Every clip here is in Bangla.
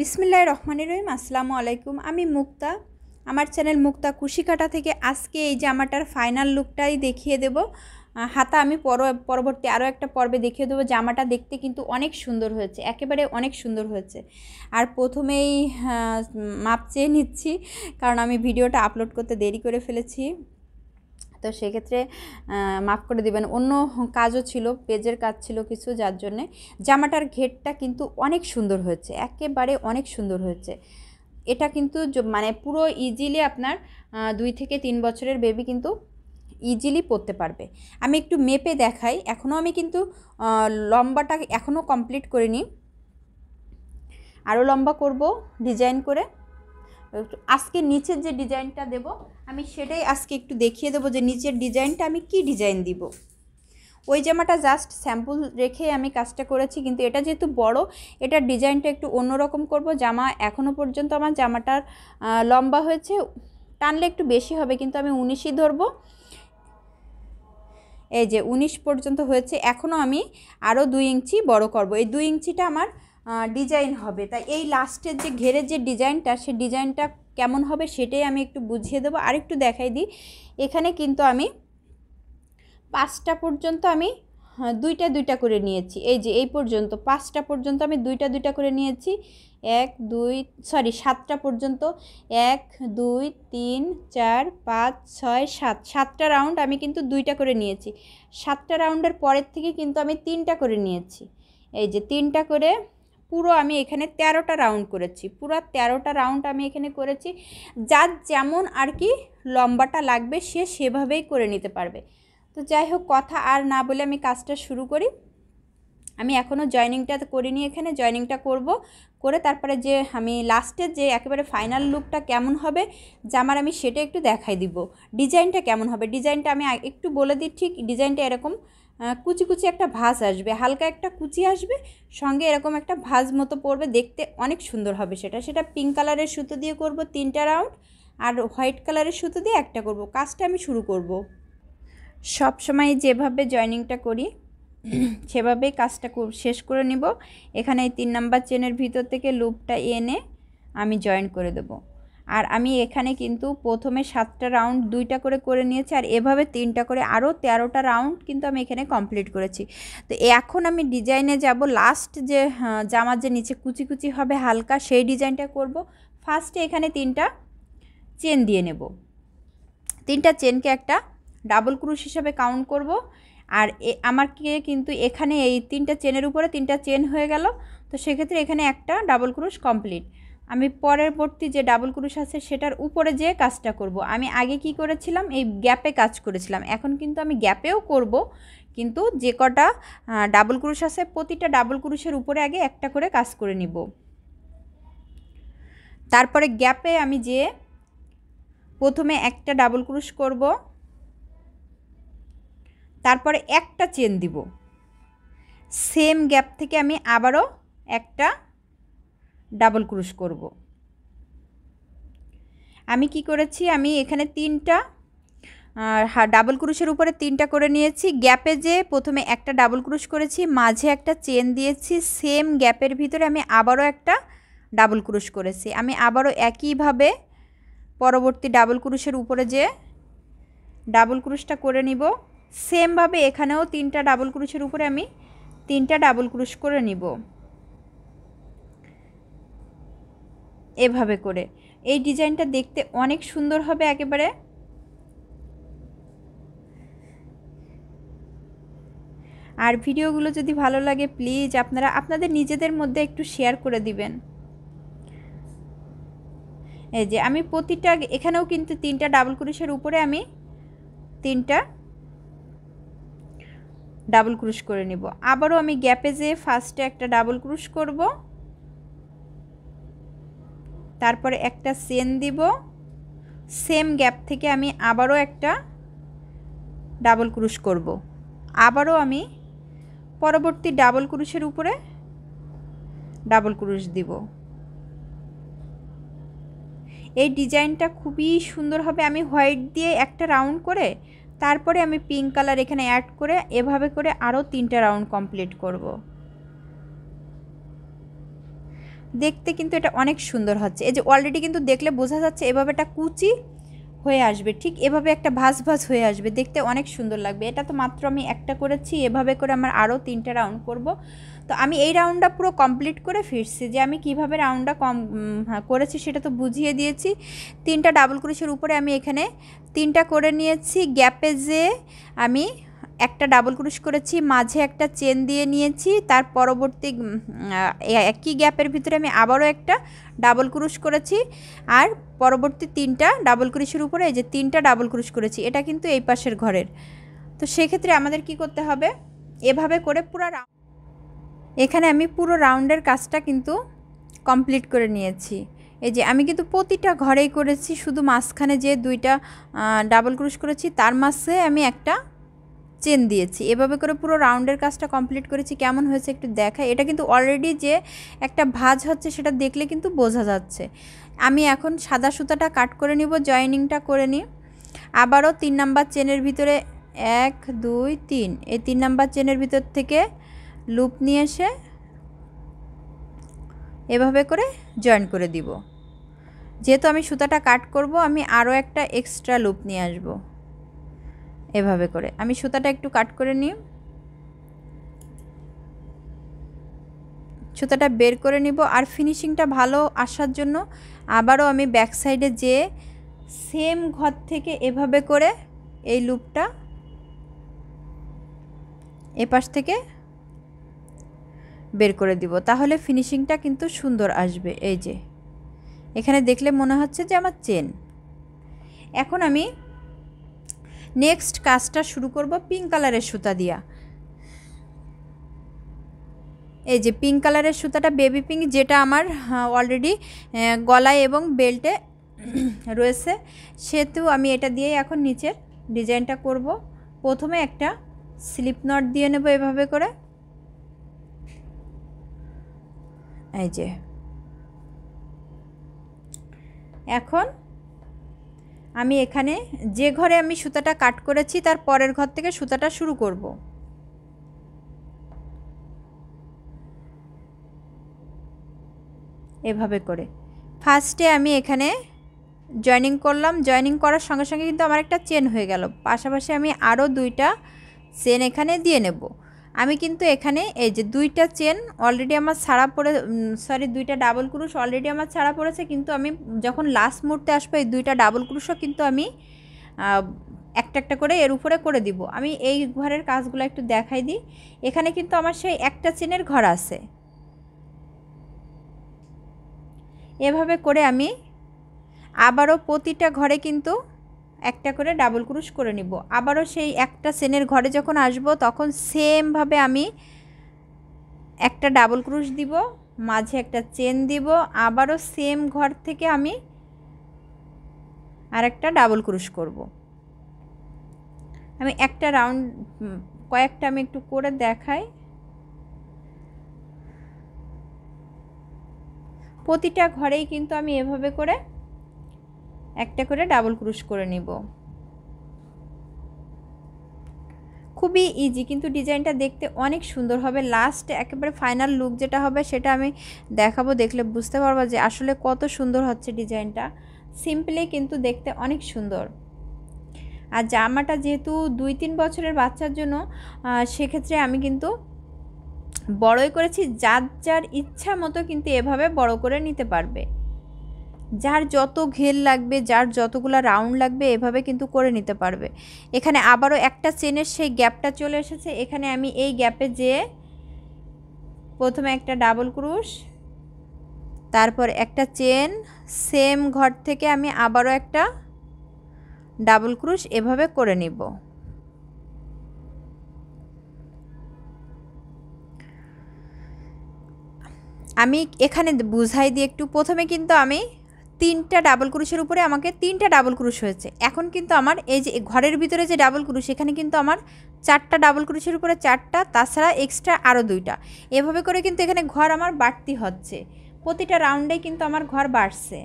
বিসমিল্লাহ রহমান রহিম আসসালামু আলাইকুম আমি মুক্তা আমার চ্যানেল মুক্তা কুশিকাটা থেকে আজকে এই জামাটার ফাইনাল লুকটাই দেখিয়ে দেব হাতা আমি পর পরবর্তী আরও একটা পর্বে দেখিয়ে দেবো জামাটা দেখতে কিন্তু অনেক সুন্দর হয়েছে একেবারে অনেক সুন্দর হয়েছে আর প্রথমেই মাপ চেয়ে নিচ্ছি কারণ আমি ভিডিওটা আপলোড করতে দেরি করে ফেলেছি তো সেক্ষেত্রে মাফ করে দিবেন অন্য কাজও ছিল পেজের কাজ ছিল কিছু যার জন্যে জামাটার ঘেটটা কিন্তু অনেক সুন্দর হয়েছে একেবারে অনেক সুন্দর হয়েছে এটা কিন্তু মানে পুরো ইজিলি আপনার দুই থেকে তিন বছরের বেবি কিন্তু ইজিলি পরতে পারবে আমি একটু মেপে দেখাই এখনও আমি কিন্তু লম্বাটা এখনও কমপ্লিট করিনি আরও লম্বা করব ডিজাইন করে আজকে নিচের যে ডিজাইনটা দেব আমি সেটাই আজকে একটু দেখিয়ে দেবো যে নিচের ডিজাইনটা আমি কি ডিজাইন দিব ওই জামাটা জাস্ট স্যাম্পল রেখে আমি কাজটা করেছি কিন্তু এটা যেহেতু বড় এটার ডিজাইনটা একটু অন্যরকম করব জামা এখনও পর্যন্ত আমার জামাটার লম্বা হয়েছে টানলে একটু বেশি হবে কিন্তু আমি উনিশই ধরবো এই যে উনিশ পর্যন্ত হয়েছে এখনও আমি আরও দুই ইঞ্চি বড় করব এই দুই ইঞ্চিটা আমার ডিজাইন হবে তাই এই লাস্টের যে ঘেরের যে ডিজাইনটা সে ডিজাইনটা কেমন হবে সেটাই আমি একটু বুঝিয়ে দেবো আরেকটু দেখাই দিই এখানে কিন্তু আমি পাঁচটা পর্যন্ত আমি দুইটা দুইটা করে নিয়েছি এই যে এই পর্যন্ত পাঁচটা পর্যন্ত আমি দুইটা দুইটা করে নিয়েছি এক দুই সরি সাতটা পর্যন্ত এক দুই তিন চার পাঁচ ছয় সাত সাতটা রাউন্ড আমি কিন্তু দুইটা করে নিয়েছি সাতটা রাউন্ডের পরের থেকে কিন্তু আমি তিনটা করে নিয়েছি এই যে তিনটা করে পুরো আমি এখানে তেরোটা রাউন্ড করেছি পুরো তেরোটা রাউন্ড আমি এখানে করেছি যার যেমন আর কি লম্বাটা লাগবে সে সেভাবেই করে নিতে পারবে তো যাই হোক কথা আর না বলে আমি কাজটা শুরু করি আমি এখনও জয়নিংটা করিনি এখানে জয়নিংটা করব করে তারপরে যে আমি লাস্টের যে একেবারে ফাইনাল লুকটা কেমন হবে জামার আমি সেটা একটু দেখাই দিব ডিজাইনটা কেমন হবে ডিজাইনটা আমি একটু বলে দিই ঠিক ডিজাইনটা এরকম কুচি কুচি একটা ভাজ আসবে হালকা একটা কুচি আসবে সঙ্গে এরকম একটা ভাজ মতো পড়বে দেখতে অনেক সুন্দর হবে সেটা সেটা পিঙ্ক কালারের সুতো দিয়ে করব তিনটা রাউন্ড আর হোয়াইট কালারের সুতো দিয়ে একটা করব কাজটা আমি শুরু করব সব সময় যেভাবে জয়নিংটা করি সেভাবেই কাজটা শেষ করে নিব এখানে তিন নাম্বার চেনের ভিতর থেকে লুপটা এনে আমি জয়েন করে দেবো আর আমি এখানে কিন্তু প্রথমে সাতটা রাউন্ড দুইটা করে করে নিয়েছি আর এভাবে তিনটা করে আরও তেরোটা রাউন্ড কিন্তু আমি এখানে কমপ্লিট করেছি তো এখন আমি ডিজাইনে যাব লাস্ট যে হ্যাঁ, জামার যে নিচে কুচি কুচি হবে হালকা সেই ডিজাইনটা করব ফার্স্টে এখানে তিনটা চেন দিয়ে নেব তিনটা চেনকে একটা ডাবল ক্রুশ হিসাবে কাউন্ট করব আর আমাকে কিন্তু এখানে এই তিনটা চেনের উপরে তিনটা চেন হয়ে গেল তো সেক্ষেত্রে এখানে একটা ডাবল ক্রুশ কমপ্লিট আমি পরবর্তী যে ডাবল ক্রুশ আছে সেটার উপরে যে কাজটা করব। আমি আগে কি করেছিলাম এই গ্যাপে কাজ করেছিলাম এখন কিন্তু আমি গ্যাপেও করব কিন্তু যে কটা ডাবল ক্রুশ আছে প্রতিটা ডাবল ক্রুশের উপরে আগে একটা করে কাজ করে নিব তারপরে গ্যাপে আমি যে প্রথমে একটা ডাবল ক্রুশ করব তারপরে একটা চেন দিব সেম গ্যাপ থেকে আমি আবারও একটা ডাবল ক্রুশ করব আমি কি করেছি আমি এখানে তিনটা আর ডাবল ক্রুশের উপরে তিনটা করে নিয়েছি গ্যাপে যে প্রথমে একটা ডাবল ক্রুশ করেছি মাঝে একটা চেন দিয়েছি সেম গ্যাপের ভিতরে আমি আবারও একটা ডাবল ক্রুশ করেছি আমি আবারও একইভাবে পরবর্তী ডাবল ক্রুশের উপরে যে ডাবল ক্রুশটা করে নিব সেমভাবে এখানেও তিনটা ডাবল ক্রুশের উপরে আমি তিনটা ডাবল ক্রুশ করে নিব এভাবে করে এই ডিজাইনটা দেখতে অনেক সুন্দর হবে একেবারে আর ভিডিওগুলো যদি ভালো লাগে প্লিজ আপনারা আপনাদের নিজেদের মধ্যে একটু শেয়ার করে দিবেন এই যে আমি প্রতিটা এখানেও কিন্তু তিনটা ডাবল ক্রুশের উপরে আমি তিনটা ডাবল ক্রুশ করে নিব আবারও আমি গ্যাপে যেয়ে ফার্স্টে একটা ডাবল ক্রুশ করবো তারপরে একটা চেন দিব সেম গ্যাপ থেকে আমি আবারও একটা ডাবল ক্রুশ করব আবারও আমি পরবর্তী ডাবল ক্রুশের উপরে ডাবল ক্রুশ দিব এই ডিজাইনটা খুবই সুন্দরভাবে আমি হোয়াইট দিয়ে একটা রাউন্ড করে তারপরে আমি পিঙ্ক কালার এখানে অ্যাড করে এভাবে করে আরও তিনটা রাউন্ড কমপ্লিট করবো দেখতে কিন্তু এটা অনেক সুন্দর হচ্ছে এই যে অলরেডি কিন্তু দেখলে বোঝা যাচ্ছে এভাবে এটা কুচি হয়ে আসবে ঠিক এভাবে একটা ভাস ভাস হয়ে আসবে দেখতে অনেক সুন্দর লাগবে এটা তো মাত্র আমি একটা করেছি এভাবে করে আমার আরও তিনটা রাউন্ড করব তো আমি এই রাউন্ডটা পুরো কমপ্লিট করে ফিরছি যে আমি কিভাবে রাউন্ডটা কম হ্যাঁ, করেছি সেটা তো বুঝিয়ে দিয়েছি তিনটা ডাবল ক্রুশের উপরে আমি এখানে তিনটা করে নিয়েছি গ্যাপে যে আমি একটা ডাবল ক্রুশ করেছি মাঝে একটা চেন দিয়ে নিয়েছি তার পরবর্তী একই গ্যাপের ভিতরে আমি আবারও একটা ডাবল ক্রুশ করেছি আর পরবর্তী তিনটা ডাবল ক্রুশের উপরে এই যে তিনটা ডাবল ক্রুশ করেছি এটা কিন্তু এই পাশের ঘরের তো সেক্ষেত্রে আমাদের কি করতে হবে এভাবে করে পুরো এখানে আমি পুরো রাউন্ডের কাজটা কিন্তু কমপ্লিট করে নিয়েছি এই যে আমি কিন্তু প্রতিটা ঘরেই করেছি শুধু মাঝখানে যে দুইটা ডাবল ক্রুশ করেছি তার মাঝে আমি একটা চেন দিয়েছি এভাবে করে পুরো রাউন্ডের কাজটা কমপ্লিট করেছি কেমন হয়েছে একটু দেখায় এটা কিন্তু অলরেডি যে একটা ভাজ হচ্ছে সেটা দেখলে কিন্তু বোঝা যাচ্ছে আমি এখন সাদা সুতাটা কাট করে নিব জয়েনিংটা করে নিই আবারও তিন নাম্বার চেনের ভিতরে এক দুই তিন এই তিন নাম্বার চেনের ভিতর থেকে লুপ নিয়ে এসে এভাবে করে জয়েন করে দিব যেহেতু আমি সুতাটা কাট করব আমি আরও একটা এক্সট্রা লুপ নিয়ে আসবো এভাবে করে আমি সুতাটা একটু কাট করে নিই সুতাটা বের করে নিব আর ফিনিশিংটা ভালো আসার জন্য আবারও আমি ব্যাক সাইডে যেয়ে সেম ঘর থেকে এভাবে করে এই লুপটা এপাশ থেকে বের করে দিব তাহলে ফিনিশিংটা কিন্তু সুন্দর আসবে এই যে এখানে দেখলে মনে হচ্ছে যে আমার চেন এখন আমি নেক্সট কাজটা শুরু করব পিঙ্ক কালারের সুতা দিয়া এই যে পিঙ্ক কালারের সুতাটা বেবি পিঙ্ক যেটা আমার অলরেডি হ্যাঁ, গলায় এবং বেল্টে রয়েছে সেহেতু আমি এটা দিয়েই এখন নিচের ডিজাইনটা করব প্রথমে একটা স্লিপ নট দিয়ে নেব এভাবে করে এই যে এখন আমি এখানে যে ঘরে আমি সুতাটা কাট করেছি তার পরের ঘর থেকে সুতাটা শুরু করব এভাবে করে ফার্স্টে আমি এখানে জয়েনিং করলাম জয়েনিং করার সঙ্গে সঙ্গে কিন্তু আমার একটা চেন হয়ে গেল পাশাপাশি আমি আরও দুইটা চেন এখানে দিয়ে নেবো আমি কিন্তু এখানে এই যে দুইটা চেন অলরেডি আমার ছাড়া পড়ে সরি দুইটা ডাবল ক্রুশ অলরেডি আমার ছাড়া পড়েছে কিন্তু আমি যখন লাস্ট মুহূর্তে আসবো এই দুইটা ডাবল ক্রুশও কিন্তু আমি একটা একটা করে এর উপরে করে দিব আমি এই ঘরের কাজগুলো একটু দেখাই দিই এখানে কিন্তু আমার সেই একটা চেনের ঘর আছে এভাবে করে আমি আবারও প্রতিটা ঘরে কিন্তু একটা করে ডাবল ক্রুশ করে নিব আবারও সেই একটা সেনের ঘরে যখন আসব তখন সেমভাবে আমি একটা ডাবল ক্রুশ দিব মাঝে একটা চেন দিব আবারও সেম ঘর থেকে আমি আর একটা ডাবল ক্রুশ করব আমি একটা রাউন্ড কয়েকটা আমি একটু করে দেখাই প্রতিটা ঘরেই কিন্তু আমি এভাবে করে একটা করে ডাবল ক্রুশ করে নিব খুবই ইজি কিন্তু ডিজাইনটা দেখতে অনেক সুন্দর হবে লাস্ট একেবারে ফাইনাল লুক যেটা হবে সেটা আমি দেখাবো দেখলে বুঝতে পারবো যে আসলে কত সুন্দর হচ্ছে ডিজাইনটা সিম্পলি কিন্তু দেখতে অনেক সুন্দর আর জামাটা যেহেতু দুই তিন বছরের বাচ্চার জন্য সেক্ষেত্রে আমি কিন্তু বড়ই করেছি যার যার ইচ্ছা মতো কিন্তু এভাবে বড় করে নিতে পারবে যার যত ঘের লাগবে যার যতগুলো রাউন্ড লাগবে এভাবে কিন্তু করে নিতে পারবে এখানে আবারও একটা চেনের সেই গ্যাপটা চলে এসেছে এখানে আমি এই গ্যাপে যেয়ে প্রথমে একটা ডাবল ক্রুশ তারপর একটা চেন সেম ঘর থেকে আমি আবারও একটা ডাবল ক্রুশ এভাবে করে নিব আমি এখানে বুঝাই দিয়ে একটু প্রথমে কিন্তু আমি তিনটা ডাবল ক্রুশের উপরে আমাকে তিনটা ডাবল ক্রুশ হয়েছে এখন কিন্তু আমার এই যে ঘরের ভিতরে যে ডাবল ক্রুশ এখানে কিন্তু আমার চারটা ডাবল ক্রুশের উপরে চারটা তাছাড়া এক্সট্রা আরও দুইটা এভাবে করে কিন্তু এখানে ঘর আমার বাড়তি হচ্ছে প্রতিটা রাউন্ডে কিন্তু আমার ঘর বাড়ছে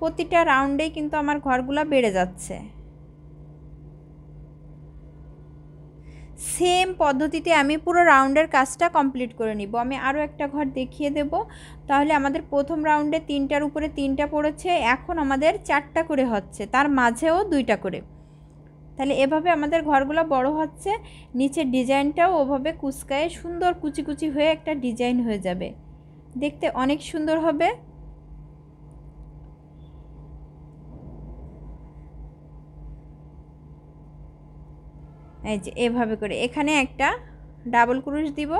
প্রতিটা রাউন্ডেই কিন্তু আমার ঘরগুলো বেড়ে যাচ্ছে সেম পদ্ধতিতে আমি পুরো রাউন্ডের কাজটা কমপ্লিট করে নিব আমি আরও একটা ঘর দেখিয়ে দেব তাহলে আমাদের প্রথম রাউন্ডে তিনটার উপরে তিনটা পড়েছে এখন আমাদের চারটা করে হচ্ছে তার মাঝেও দুইটা করে তাহলে এভাবে আমাদের ঘরগুলো বড় হচ্ছে নিচের ডিজাইনটাও ওভাবে কুচকায় সুন্দর কুচি কুচি হয়ে একটা ডিজাইন হয়ে যাবে দেখতে অনেক সুন্দর হবে এই যে এভাবে করে এখানে একটা ডাবল ক্রুশ দিব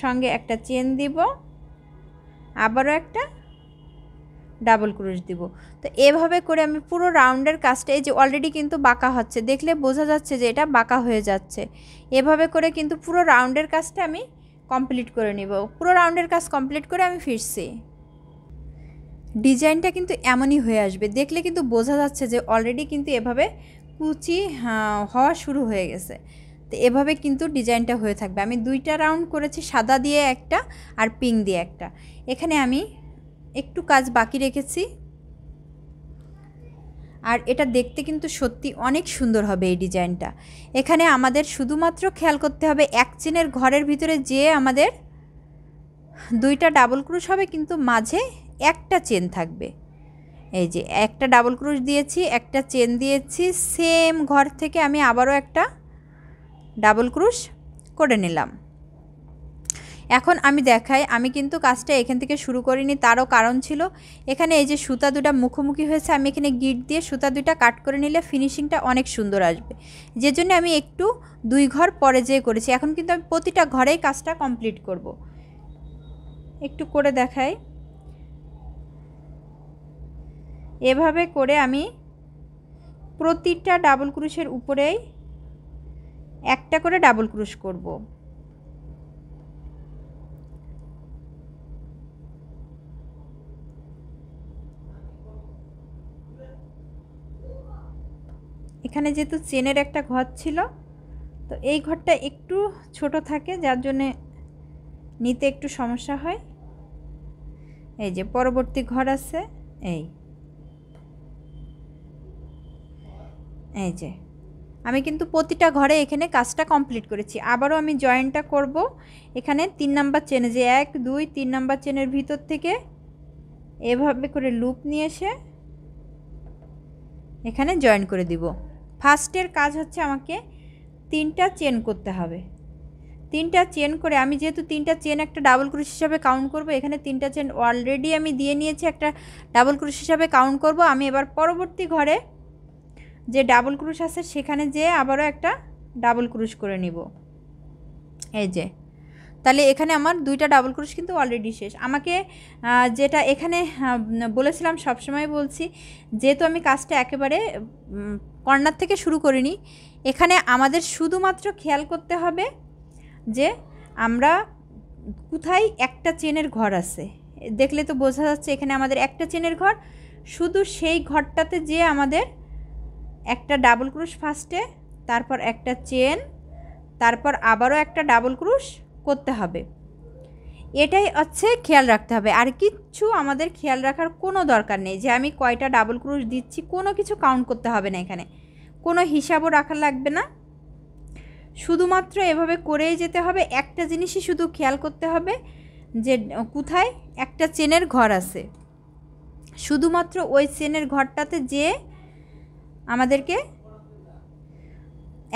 সঙ্গে একটা চেন দিব আবারও একটা ডাবল ক্রুশ দিব তো এভাবে করে আমি পুরো রাউন্ডের কাজটা এই যে অলরেডি কিন্তু বাঁকা হচ্ছে দেখলে বোঝা যাচ্ছে যে এটা বাঁকা হয়ে যাচ্ছে এভাবে করে কিন্তু পুরো রাউন্ডের কাজটা আমি কমপ্লিট করে নিব পুরো রাউন্ডের কাজ কমপ্লিট করে আমি ফিরছি ডিজাইনটা কিন্তু এমনই হয়ে আসবে দেখলে কিন্তু বোঝা যাচ্ছে যে অলরেডি কিন্তু এভাবে কুচি হ্যাঁ, হওয়া শুরু হয়ে গেছে তো এভাবে কিন্তু ডিজাইনটা হয়ে থাকবে আমি দুইটা রাউন্ড করেছি সাদা দিয়ে একটা আর পিঙ্ক দিয়ে একটা এখানে আমি একটু কাজ বাকি রেখেছি আর এটা দেখতে কিন্তু সত্যি অনেক সুন্দর হবে এই ডিজাইনটা এখানে আমাদের শুধুমাত্র খেয়াল করতে হবে এক চেনের ঘরের ভিতরে যে আমাদের দুইটা ডাবল ক্রুশ হবে কিন্তু মাঝে একটা চেন থাকবে এই যে একটা ডাবল ক্রুশ দিয়েছি একটা চেন দিয়েছি সেম ঘর থেকে আমি আবারও একটা ডাবল ক্রুশ করে নিলাম এখন আমি দেখাই আমি কিন্তু কাজটা এখান থেকে শুরু করিনি তারও কারণ ছিল এখানে এই যে সুতা দুটা মুখোমুখি হয়েছে আমি এখানে গিট দিয়ে সুতা দুটা কাট করে নিলে ফিনিশিংটা অনেক সুন্দর আসবে যে জন্য আমি একটু দুই ঘর পরে যেয়ে করেছি এখন কিন্তু আমি প্রতিটা ঘরেই কাজটা কমপ্লিট করব একটু করে দেখাই এভাবে করে আমি প্রতিটা ডাবল ক্রুশের উপরেই একটা করে ডাবল ক্রুশ করব এখানে যেহেতু চেনের একটা ঘর ছিল তো এই ঘরটা একটু ছোট থাকে যার জন্যে নিতে একটু সমস্যা হয় এই যে পরবর্তী ঘর আছে এই এই যে আমি কিন্তু প্রতিটা ঘরে এখানে কাজটা কমপ্লিট করেছি আবারও আমি জয়েন্টটা করব এখানে তিন নাম্বার চেনে যে এক দুই তিন নাম্বার চেনের ভিতর থেকে এভাবে করে লুপ নিয়ে এসে এখানে জয়েন করে দিব ফার্স্টের কাজ হচ্ছে আমাকে তিনটা চেন করতে হবে তিনটা চেন করে আমি যেহেতু তিনটা চেন একটা ডাবল ক্রুশ হিসাবে কাউন্ট করব এখানে তিনটা চেন অলরেডি আমি দিয়ে নিয়েছি একটা ডাবল ক্রুশ হিসাবে কাউন্ট করব আমি এবার পরবর্তী ঘরে যে ডাবল ক্রুশ আছে সেখানে যেয়ে আবারও একটা ডাবল ক্রুশ করে নিব এই যে তাহলে এখানে আমার দুইটা ডাবল ক্রুশ কিন্তু অলরেডি শেষ আমাকে যেটা এখানে বলেছিলাম সবসময় বলছি যেহেতু আমি কাজটা একেবারে কর্নার থেকে শুরু করিনি এখানে আমাদের শুধুমাত্র খেয়াল করতে হবে যে আমরা কোথায় একটা চেনের ঘর আছে দেখলে তো বোঝা যাচ্ছে এখানে আমাদের একটা চেনের ঘর শুধু সেই ঘরটাতে যে আমাদের একটা ডাবল ক্রুশ ফার্স্টে তারপর একটা চেন তারপর আবারও একটা ডাবল ক্রুশ করতে হবে এটাই হচ্ছে খেয়াল রাখতে হবে আর কিচ্ছু আমাদের খেয়াল রাখার কোনো দরকার নেই যে আমি কয়টা ডাবল ক্রুশ দিচ্ছি কোনো কিছু কাউন্ট করতে হবে না এখানে কোনো হিসাবও রাখা লাগবে না শুধুমাত্র এভাবে করেই যেতে হবে একটা জিনিসই শুধু খেয়াল করতে হবে যে কোথায় একটা চেনের ঘর আছে শুধুমাত্র ওই চেনের ঘরটাতে যেয়ে আমাদেরকে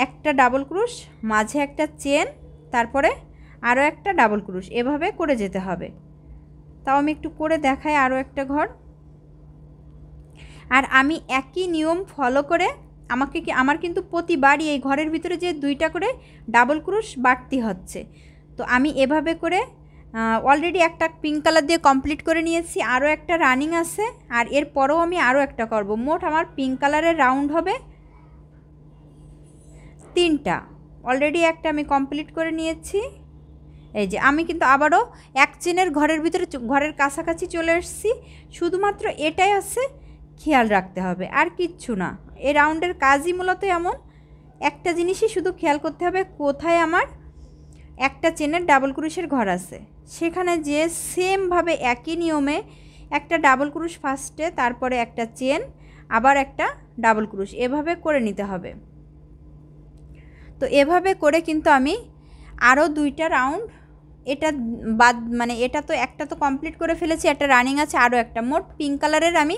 একটা ডাবল ক্রুশ মাঝে একটা চেন তারপরে আরও একটা ডাবল ক্রুশ এভাবে করে যেতে হবে তাও আমি একটু করে দেখাই আরও একটা ঘর আর আমি একই নিয়ম ফলো করে আমাকে কি আমার কিন্তু প্রতিবারই এই ঘরের ভিতরে যে দুইটা করে ডাবল ক্রুশ বাড়তি হচ্ছে তো আমি এভাবে করে অলরেডি একটা পিঙ্ক কালার দিয়ে কমপ্লিট করে নিয়েছি আরও একটা রানিং আছে আর এর এরপরও আমি আরও একটা করব মোট আমার পিঙ্ক কালারের রাউন্ড হবে তিনটা অলরেডি একটা আমি কমপ্লিট করে নিয়েছি এই যে আমি কিন্তু আবারও এক চেনের ঘরের ভিতরে ঘরের কাছাকাছি চলে এসেছি শুধুমাত্র এটাই আছে খেয়াল রাখতে হবে আর কিচ্ছু না এ রাউন্ডের কাজই মূলত এমন একটা জিনিসই শুধু খেয়াল করতে হবে কোথায় আমার একটা চেনের ডাবল ক্রুশের ঘর আছে সেখানে যে সেমভাবে একই নিয়মে একটা ডাবল ক্রুশ ফার্স্টে তারপরে একটা চেন আবার একটা ডাবল ক্রুশ এভাবে করে নিতে হবে তো এভাবে করে কিন্তু আমি আরও দুইটা রাউন্ড এটা বাদ মানে এটা তো একটা তো কমপ্লিট করে ফেলেছি একটা রানিং আছে আরও একটা মোট পিঙ্ক কালারের আমি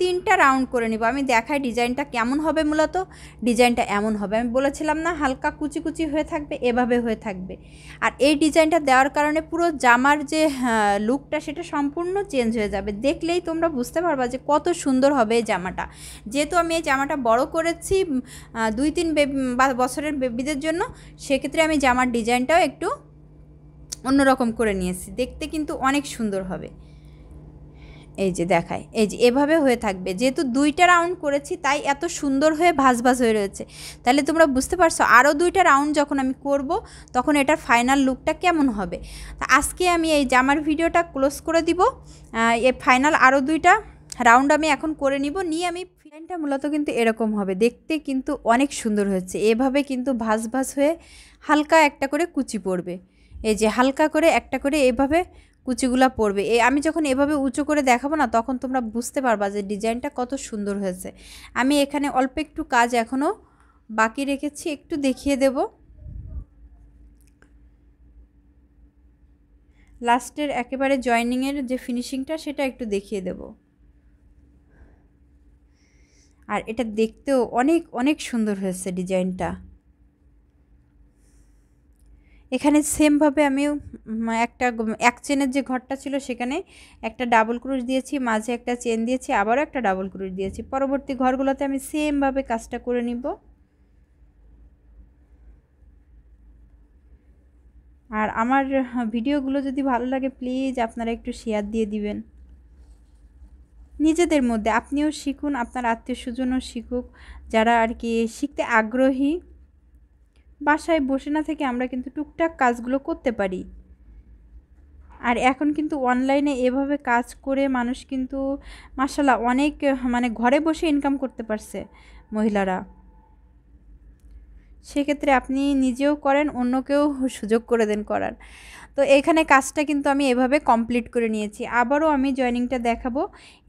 তিনটা রাউন্ড করে নিব আমি দেখাই ডিজাইনটা কেমন হবে মূলত ডিজাইনটা এমন হবে আমি বলেছিলাম না হালকা কুচি কুচি হয়ে থাকবে এভাবে হয়ে থাকবে আর এই ডিজাইনটা দেওয়ার কারণে পুরো জামার যে লুকটা হ্যাঁ, সেটা সম্পূর্ণ চেঞ্জ হয়ে যাবে দেখলেই তোমরা বুঝতে পারবা যে কত সুন্দর হবে এই জামাটা যেহেতু আমি এই জামাটা বড় করেছি দুই তিন বছরের বেবিদের জন্য সেক্ষেত্রে আমি জামার ডিজাইনটাও একটু অন্যরকম করে নিয়েছি দেখতে কিন্তু অনেক সুন্দর হবে এই যে দেখায় এই যে এভাবে হয়ে থাকবে যেহেতু দুইটা রাউন্ড করেছি তাই এত সুন্দর হয়ে ভাজ ভাজ হয়ে রয়েছে তাহলে তোমরা বুঝতে পারছো আরও দুইটা রাউন্ড যখন আমি করব তখন এটার ফাইনাল লুকটা কেমন হবে তা আজকে আমি এই জামার ভিডিওটা ক্লোজ করে দিব এ ফাইনাল আরও দুইটা রাউন্ড আমি এখন করে নিব নিয়ে আমি ফিলাইনটা মূলত কিন্তু এরকম হবে দেখতে কিন্তু অনেক সুন্দর হয়েছে এভাবে কিন্তু ভাজ ভাজ হয়ে হালকা একটা করে কুচি পড়বে এই যে হালকা করে একটা করে এভাবে কুচিগুলা পড়বে এই আমি যখন এভাবে উঁচু করে দেখাবো না তখন তোমরা বুঝতে পারবা যে ডিজাইনটা কত সুন্দর হয়েছে আমি এখানে অল্প একটু কাজ এখনও বাকি রেখেছি একটু দেখিয়ে দেব লাস্টের একেবারে জয়নিংয়ের যে ফিনিশিংটা সেটা একটু দেখিয়ে দেব আর এটা দেখতেও অনেক অনেক সুন্দর হয়েছে ডিজাইনটা এখানে সেমভাবে আমি একটা এক চেনের যে ঘরটা ছিল সেখানে একটা ডাবল ক্রুশ দিয়েছি মাঝে একটা চেন দিয়েছি আবারও একটা ডাবল ক্রুশ দিয়েছি পরবর্তী ঘরগুলোতে আমি সেমভাবে কাজটা করে নিব আর আমার হ্যাঁ, ভিডিওগুলো যদি ভালো লাগে প্লিজ আপনারা একটু শেয়ার দিয়ে দিবেন নিজেদের মধ্যে আপনিও শিখুন আপনার আত্মীয় স্বজনও শিখুক যারা আর কি শিখতে আগ্রহী বাসায় বসে না থেকে আমরা কিন্তু টুকটাক কাজগুলো করতে পারি আর এখন কিন্তু অনলাইনে এভাবে কাজ করে মানুষ কিন্তু মাসাল্লাহ অনেক মানে ঘরে বসে ইনকাম করতে পারছে মহিলারা সেক্ষেত্রে আপনি নিজেও করেন অন্যকেও সুযোগ করে দেন করার তো এখানে কাজটা কিন্তু আমি এভাবে কমপ্লিট করে নিয়েছি আবারও আমি জয়নিংটা দেখাবো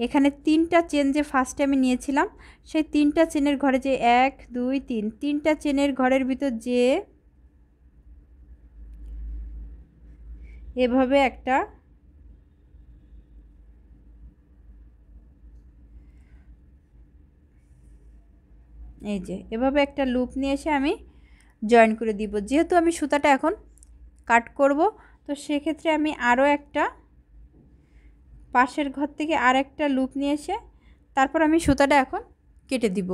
এখানে তিনটা চেন যে ফার্স্টে আমি নিয়েছিলাম সেই তিনটা চেনের ঘরে যে এক দুই তিন তিনটা চেনের ঘরের ভিতর যে এভাবে একটা এই যে এভাবে একটা লুপ নিয়ে এসে আমি জয়েন করে দিব যেহেতু আমি সুতাটা এখন কাট করব তো সেক্ষেত্রে আমি আরও একটা পাশের ঘর থেকে আর একটা লুপ নিয়ে এসে তারপর আমি সুতাটা এখন কেটে দিব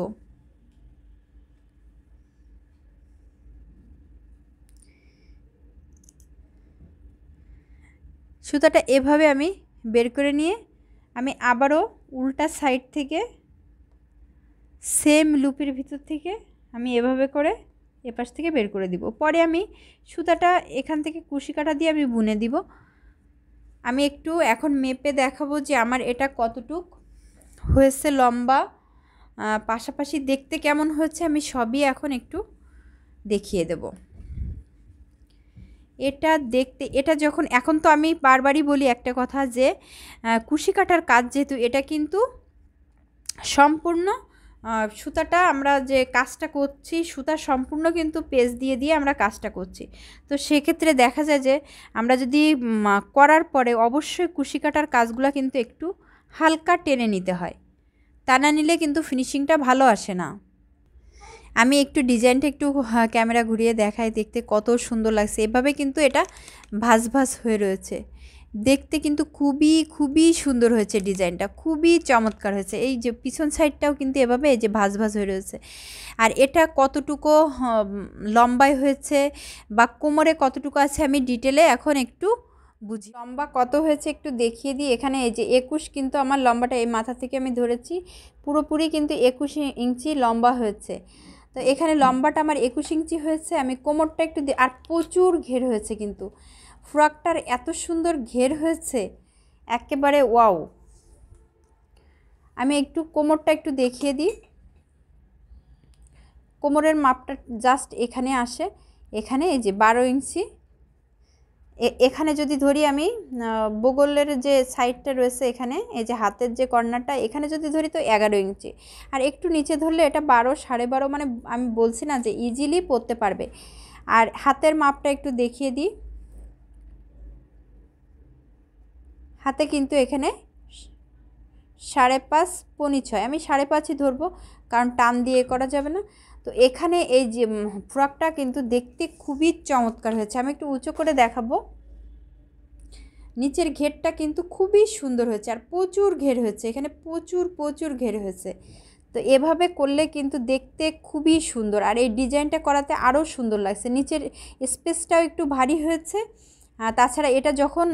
সুতাটা এভাবে আমি বের করে নিয়ে আমি আবারও উল্টা সাইড থেকে সেম লুপের ভিতর থেকে আমি এভাবে করে এপাশ থেকে বের করে দিব পরে আমি সুতাটা এখান থেকে কুশি কাটা দিয়ে আমি বুনে দিব আমি একটু এখন মেপে দেখাবো যে আমার এটা কতটুক হয়েছে লম্বা পাশাপাশি দেখতে কেমন হয়েছে আমি সবই এখন একটু দেখিয়ে দেব এটা দেখতে এটা যখন এখন তো আমি বারবারই বলি একটা কথা যে কুশি কাটার কাজ যেহেতু এটা কিন্তু সম্পূর্ণ সুতাটা আমরা যে কাজটা করছি সুতা সম্পূর্ণ কিন্তু পেজ দিয়ে দিয়ে আমরা কাজটা করছি তো সেক্ষেত্রে দেখা যায় যে আমরা যদি করার পরে অবশ্যই কুশি কাটার কাজগুলো কিন্তু একটু হালকা টেনে নিতে হয় তা না নিলে কিন্তু ফিনিশিংটা ভালো আসে না আমি একটু ডিজাইনটা একটু ক্যামেরা ঘুরিয়ে দেখাই দেখতে কত সুন্দর লাগছে এভাবে কিন্তু এটা ভাস ভাজ হয়ে রয়েছে দেখতে কিন্তু খুবই খুবই সুন্দর হয়েছে ডিজাইনটা খুবই চমৎকার হয়েছে এই যে পিছন সাইডটাও কিন্তু এভাবে এই যে ভাজ ভাজ হয়ে রয়েছে আর এটা কতটুকু লম্বায় হয়েছে বা কোমরে কতটুকু আছে আমি ডিটেলে এখন একটু বুঝি লম্বা কত হয়েছে একটু দেখিয়ে দিই এখানে এই যে একুশ কিন্তু আমার লম্বাটা এই মাথা থেকে আমি ধরেছি পুরোপুরি কিন্তু একুশ ইঞ্চি লম্বা হয়েছে তো এখানে লম্বাটা আমার একুশ ইঞ্চি হয়েছে আমি কোমরটা একটু আর প্রচুর ঘের হয়েছে কিন্তু ফ্রকটার এত সুন্দর ঘের হয়েছে একেবারে ওয়াও আমি একটু কোমরটা একটু দেখিয়ে দিই কোমরের মাপটা জাস্ট এখানে আসে এখানে এই যে বারো ইঞ্চি এখানে যদি ধরি আমি বগলের যে সাইডটা রয়েছে এখানে এই যে হাতের যে কর্নারটা এখানে যদি ধরি তো এগারো ইঞ্চি আর একটু নিচে ধরলে এটা বারো সাড়ে বারো মানে আমি বলছি না যে ইজিলি পরতে পারবে আর হাতের মাপটা একটু দেখিয়ে দিই হাতে কিন্তু এখানে সাড়ে পাঁচ পনি ছয় আমি সাড়ে পাঁচই ধরবো কারণ টান দিয়ে করা যাবে না তো এখানে এই যে ফ্রকটা কিন্তু দেখতে খুবই চমৎকার হয়েছে আমি একটু উঁচু করে দেখাবো নিচের ঘেরটা কিন্তু খুবই সুন্দর হয়েছে আর প্রচুর ঘের হয়েছে এখানে প্রচুর প্রচুর ঘের হয়েছে তো এভাবে করলে কিন্তু দেখতে খুবই সুন্দর আর এই ডিজাইনটা করাতে আরও সুন্দর লাগছে নিচের স্পেসটাও একটু ভারী হয়েছে তাছাড়া এটা যখন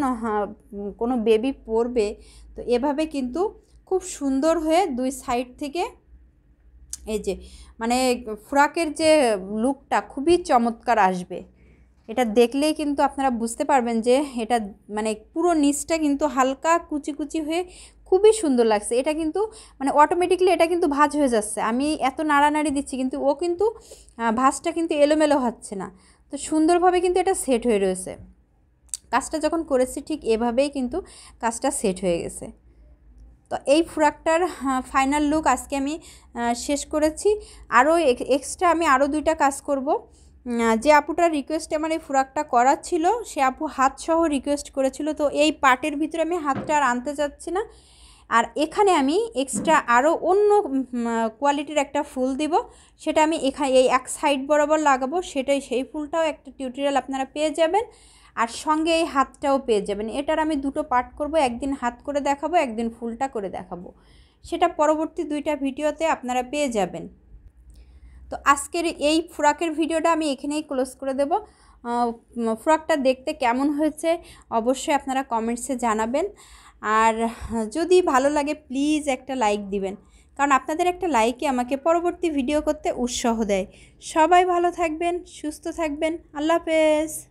কোনো বেবি পরবে তো এভাবে কিন্তু খুব সুন্দর হয়ে দুই সাইড থেকে এই যে মানে ফ্রাকের যে লুকটা খুবই চমৎকার আসবে এটা দেখলেই কিন্তু আপনারা বুঝতে পারবেন যে এটা মানে পুরো নিচটা কিন্তু হালকা কুচি কুচি হয়ে খুবই সুন্দর লাগছে এটা কিন্তু মানে অটোমেটিকলি এটা কিন্তু ভাজ হয়ে যাচ্ছে আমি এত নাড়ানাড়ি দিচ্ছি কিন্তু ও কিন্তু ভাজটা কিন্তু এলোমেলো হচ্ছে না তো সুন্দরভাবে কিন্তু এটা সেট হয়ে রয়েছে কাজটা যখন করেছি ঠিক এভাবেই কিন্তু কাজটা সেট হয়ে গেছে তো এই ফ্রাকটার ফাইনাল লুক আজকে আমি শেষ করেছি আরও এক্সট্রা আমি আরও দুইটা কাজ করব যে আপুটার রিকোয়েস্টে আমার এই ফ্রাকটা করার ছিল সে আপু হাতসহ রিকোয়েস্ট করেছিল তো এই পার্টের ভিতরে আমি হাতটা আর আনতে চাচ্ছি না আর এখানে আমি এক্সট্রা আরও অন্য কোয়ালিটির একটা ফুল দিব সেটা আমি এখানে এই এক সাইড বরাবর লাগাবো সেটাই সেই ফুলটাও একটা টিউটোরিয়াল আপনারা পেয়ে যাবেন আর সঙ্গে এই হাতটাও পেয়ে যাবেন এটার আমি দুটো পার্ট করব একদিন হাত করে দেখাবো একদিন ফুলটা করে দেখাবো সেটা পরবর্তী দুইটা ভিডিওতে আপনারা পেয়ে যাবেন তো আজকের এই ফ্রকের ভিডিওটা আমি এখানেই ক্লোজ করে দেব ফ্রকটা দেখতে কেমন হয়েছে অবশ্যই আপনারা কমেন্টসে জানাবেন আর যদি ভালো লাগে প্লিজ একটা লাইক দিবেন কারণ আপনাদের একটা লাইকে আমাকে পরবর্তী ভিডিও করতে উৎসাহ দেয় সবাই ভালো থাকবেন সুস্থ থাকবেন আল্লাহ হাফেজ